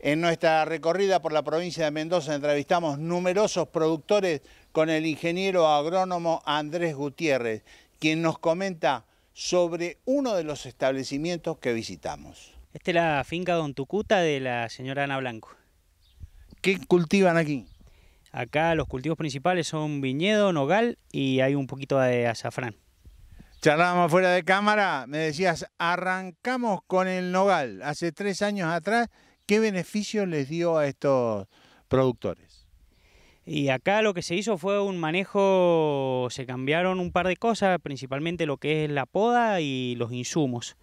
En nuestra recorrida por la provincia de Mendoza entrevistamos numerosos productores con el ingeniero agrónomo Andrés Gutiérrez, quien nos comenta sobre uno de los establecimientos que visitamos. Esta es la finca Don Tucuta de la señora Ana Blanco. ¿Qué cultivan aquí? Acá los cultivos principales son viñedo, nogal y hay un poquito de azafrán. Charlábamos fuera de cámara, me decías, arrancamos con el nogal. Hace tres años atrás ¿Qué beneficio les dio a estos productores? Y acá lo que se hizo fue un manejo, se cambiaron un par de cosas, principalmente lo que es la poda y los insumos.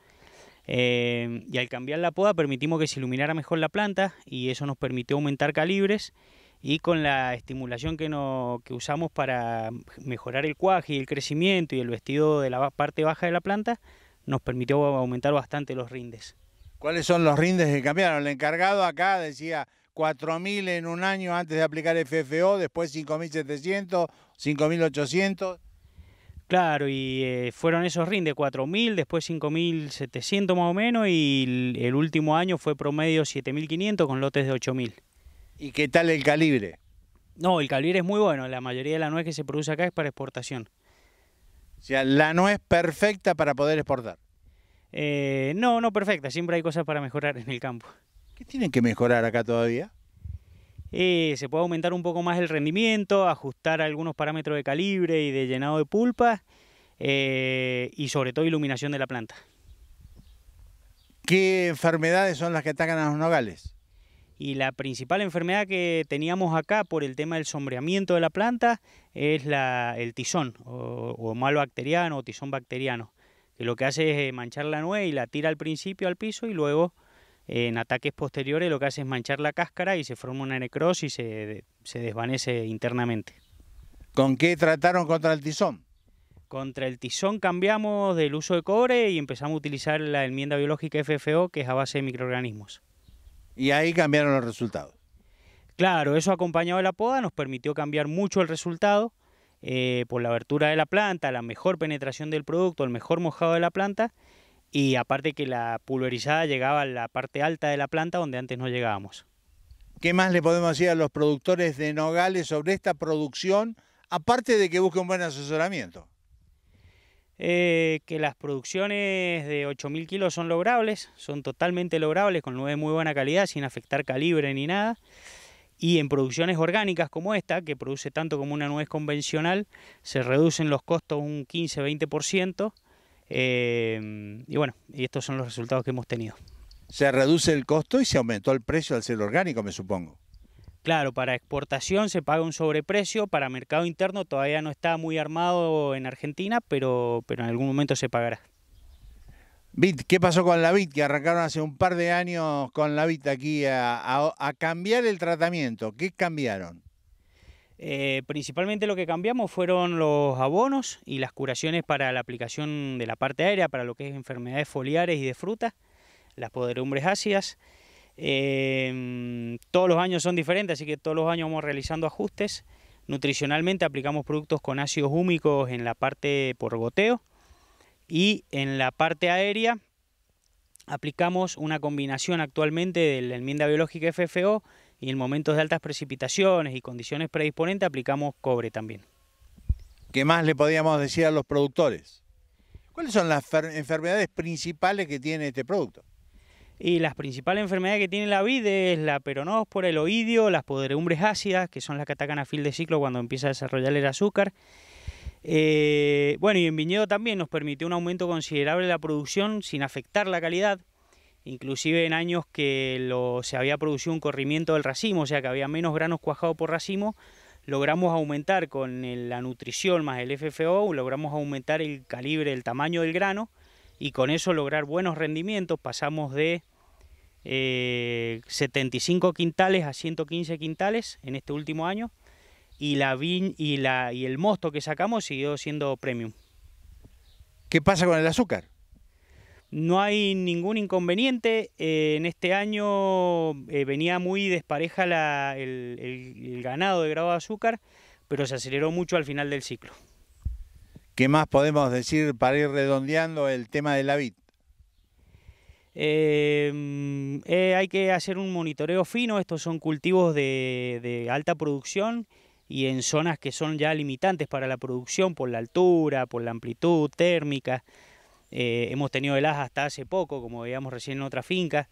Eh, y al cambiar la poda permitimos que se iluminara mejor la planta y eso nos permitió aumentar calibres y con la estimulación que, no, que usamos para mejorar el cuaje y el crecimiento y el vestido de la parte baja de la planta, nos permitió aumentar bastante los rindes. ¿Cuáles son los rindes que cambiaron? El encargado acá decía 4.000 en un año antes de aplicar FFO, después 5.700, 5.800. Claro, y eh, fueron esos rindes, 4.000, después 5.700 más o menos, y el, el último año fue promedio 7.500 con lotes de 8.000. ¿Y qué tal el calibre? No, el calibre es muy bueno, la mayoría de la nuez que se produce acá es para exportación. O sea, la nuez perfecta para poder exportar. Eh, no, no perfecta, siempre hay cosas para mejorar en el campo. ¿Qué tienen que mejorar acá todavía? Eh, se puede aumentar un poco más el rendimiento, ajustar algunos parámetros de calibre y de llenado de pulpa eh, y sobre todo iluminación de la planta. ¿Qué enfermedades son las que atacan a los nogales? Y la principal enfermedad que teníamos acá por el tema del sombreamiento de la planta es el tizón o, o malo bacteriano o tizón bacteriano que lo que hace es eh, manchar la nuez y la tira al principio al piso y luego eh, en ataques posteriores lo que hace es manchar la cáscara y se forma una necrosis y se, se desvanece internamente. ¿Con qué trataron contra el tizón? Contra el tizón cambiamos del uso de cobre y empezamos a utilizar la enmienda biológica FFO, que es a base de microorganismos. Y ahí cambiaron los resultados. Claro, eso acompañado de la poda nos permitió cambiar mucho el resultado. Eh, por la abertura de la planta, la mejor penetración del producto, el mejor mojado de la planta y aparte que la pulverizada llegaba a la parte alta de la planta donde antes no llegábamos. ¿Qué más le podemos decir a los productores de Nogales sobre esta producción, aparte de que busque un buen asesoramiento? Eh, que las producciones de 8.000 kilos son logrables, son totalmente logrables, con nueve muy buena calidad, sin afectar calibre ni nada y en producciones orgánicas como esta, que produce tanto como una nuez convencional, se reducen los costos un 15-20%. Eh, y bueno, y estos son los resultados que hemos tenido. Se reduce el costo y se aumentó el precio al ser orgánico, me supongo. Claro, para exportación se paga un sobreprecio, para mercado interno todavía no está muy armado en Argentina, pero, pero en algún momento se pagará. ¿qué pasó con la vit? Que arrancaron hace un par de años con la Bit aquí a, cambiar el tratamiento. ¿Qué cambiaron? Eh, principalmente lo que cambiamos fueron los abonos y las curaciones para la aplicación de la parte aérea, para lo que es enfermedades foliares y de fruta, las poderumbres ácidas. Em, todos los años son diferentes, así que todos los años vamos realizando ajustes. Nutricionalmente aplicamos productos con ácidos húmicos en la parte por goteo y en la parte aérea aplicamos una combinación actualmente de la enmienda biológica FFO y en momentos de altas precipitaciones y condiciones predisponentes aplicamos cobre también. ¿Qué más le podíamos decir a los productores? ¿Cuáles son las enfermedades principales que tiene este producto? Y las principales enfermedades que tiene la vid es la por el oidio, las podredumbres ácidas, que son las que atacan a fil de ciclo cuando empieza a desarrollar el azúcar, eh, bueno, y en viñedo también nos permitió un aumento considerable de la producción sin afectar la calidad, inclusive en años que se había producido un corrimiento del racimo, o sea que había menos granos cuajados por racimo, logramos aumentar con la nutrición más el FFO, logramos aumentar el calibre, el tamaño del grano y con eso lograr buenos rendimientos. Pasamos de 75 eh, quintales a 115 quintales en este último año y, la vin, y, la, y el mosto que sacamos siguió siendo premium. ¿Qué pasa con el azúcar? No hay ningún inconveniente. Eh, en este año eh, venía muy despareja el, ganado de grado de azúcar, pero se aceleró mucho al final del ciclo. ¿Qué más podemos decir para ir redondeando el tema de la vid? Em, eh, hay que hacer un monitoreo fino. Estos son cultivos de, de alta producción y en zonas que son ya limitantes para la producción por la altura, por la amplitud térmica. Eh, hemos tenido heladas hasta hace poco, como veíamos recién en otra finca.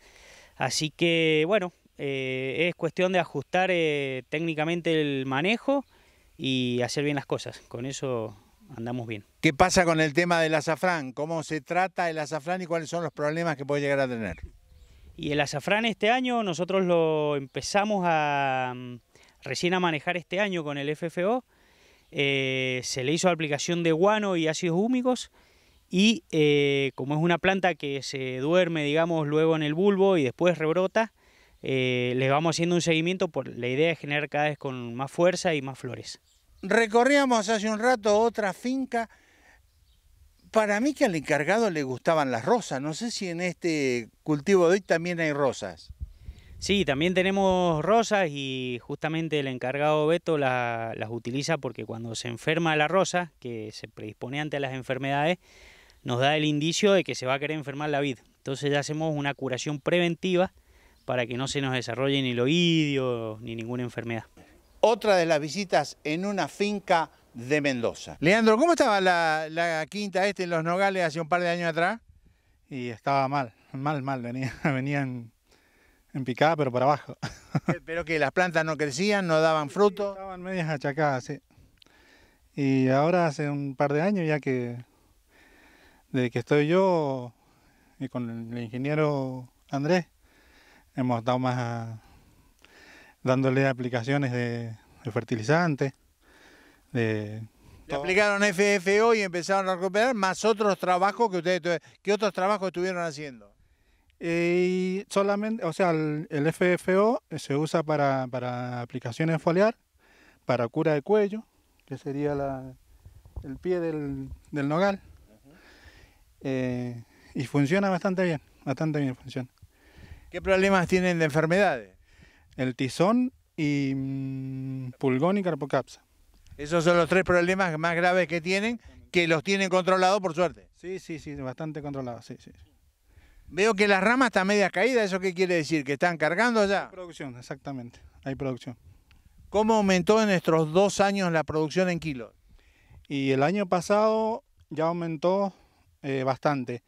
Así que, bueno, eh, es cuestión de ajustar eh, técnicamente el manejo y hacer bien las cosas. Con eso andamos bien. ¿Qué pasa con el tema del azafrán? ¿Cómo se trata el azafrán y cuáles son los problemas que puede llegar a tener? Y el azafrán este año nosotros lo empezamos a recién a manejar este año con el FFO. Eh, se le hizo aplicación de guano y ácidos húmicos y eh, como es una planta que se duerme, digamos, luego en el bulbo y después rebrota, eh, le vamos haciendo un seguimiento por la idea de generar cada vez con más fuerza y más flores. Recorríamos hace un rato otra finca. Para mí que al encargado le gustaban las rosas, no sé si en este cultivo de hoy también hay rosas. Sí, también tenemos rosas y justamente el encargado Beto las utiliza porque cuando se enferma la rosa, que se predispone ante las enfermedades, nos da el indicio de que se va a querer enfermar la vid. Entonces ya hacemos una curación preventiva para que no se nos desarrolle ni el oído ni ninguna enfermedad. Otra de las visitas en una finca de Mendoza. Leandro, ¿cómo estaba la, quinta este en Los Nogales hace un par de años atrás? Y estaba mal, mal, mal, venía, venían en picada, pero para abajo. pero que las plantas no crecían, no daban fruto. estaban medias achacadas, sí. Y ahora hace un par de años ya que, desde que estoy yo y con el ingeniero Andrés, hemos estado más dándole aplicaciones de, fertilizantes. De aplicaron FFO y empezaron a recuperar, más otros trabajos que ustedes, ¿qué otros trabajos estuvieron haciendo? Y solamente, o sea, el, FFO se usa para, para, aplicaciones foliar, para cura de cuello, que sería la, el pie del, nogal. Eh, y funciona bastante bien, bastante bien funciona. ¿Qué problemas tienen de enfermedades? El tizón y mm, pulgón y carpocapsa. Esos son los tres problemas más graves que tienen, que los tienen controlados por suerte. Sí, sí, sí, bastante controlados, sí, sí. Veo que la rama está media caída, ¿eso qué quiere decir? ¿Que están cargando ya? producción, exactamente, hay producción. ¿Cómo aumentó en estos dos años la producción en kilos? Y el año pasado ya aumentó eh, bastante.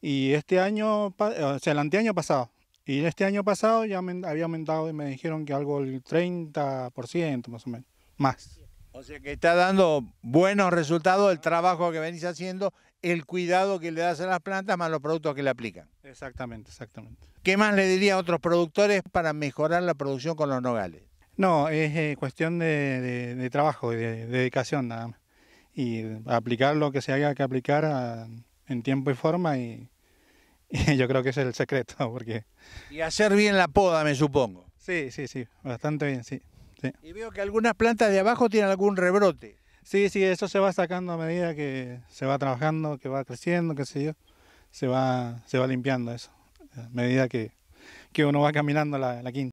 Y este año, eh, o sea, el anteaño pasado. Y este año pasado ya había aumentado y me dijeron que algo el 30% más o menos, más. O sea que está dando buenos resultados el trabajo que venís haciendo el cuidado que le das a las plantas más los productos que le aplican. Exactamente, exactamente. ¿Qué más le diría a otros productores para mejorar la producción con los nogales? No, es eh, cuestión de, trabajo y de, dedicación nada más. Y aplicar lo que se haya que aplicar ah, en tiempo y forma y, yo creo que es el secreto. porque Y hacer bien la poda, me supongo. Sí, sí, sí, bastante bien, sí. Y veo que algunas plantas de abajo tienen algún rebrote. Sí, sí, eso se va sacando a medida que se va trabajando, que va creciendo, qué sé yo. Se va, se va limpiando eso, a medida que, que uno va caminando la quinta.